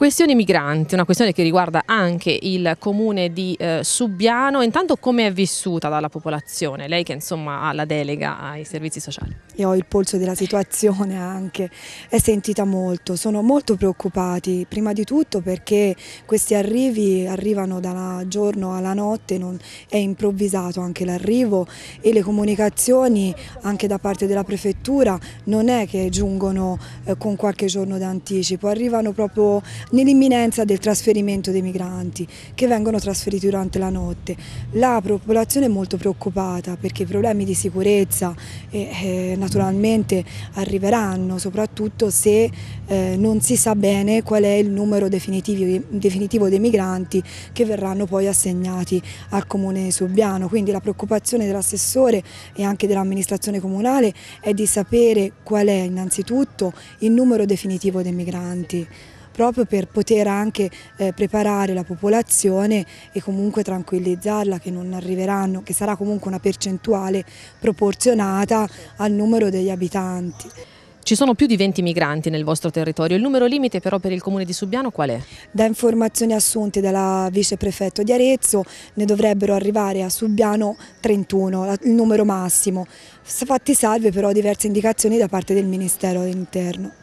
Questione migranti, una questione che riguarda anche il comune di eh, Subiano. Intanto come è vissuta dalla popolazione? Lei che insomma ha la delega ai servizi sociali. Io ho il polso della situazione anche, è sentita molto, sono molto preoccupati, prima di tutto perché questi arrivi arrivano dal giorno alla notte, non, è improvvisato anche l'arrivo e le comunicazioni anche da parte della prefettura non è che giungono eh, con qualche giorno d'anticipo, arrivano proprio nell'imminenza del trasferimento dei migranti che vengono trasferiti durante la notte. La popolazione è molto preoccupata perché i problemi di sicurezza eh, eh naturalmente arriveranno, soprattutto se eh, non si sa bene qual è il numero definitivo, definitivo dei migranti che verranno poi assegnati al comune di Subiano. Quindi la preoccupazione dell'assessore e anche dell'amministrazione comunale è di sapere qual è innanzitutto il numero definitivo dei migranti proprio per poter anche eh, preparare la popolazione e comunque tranquillizzarla che non arriveranno, che sarà comunque una percentuale proporzionata al numero degli abitanti. Ci sono più di 20 migranti nel vostro territorio, il numero limite però per il comune di Subiano qual è? Da informazioni assunte dalla viceprefetto di Arezzo ne dovrebbero arrivare a Subiano 31, il numero massimo, fatti salve però diverse indicazioni da parte del Ministero dell'Interno.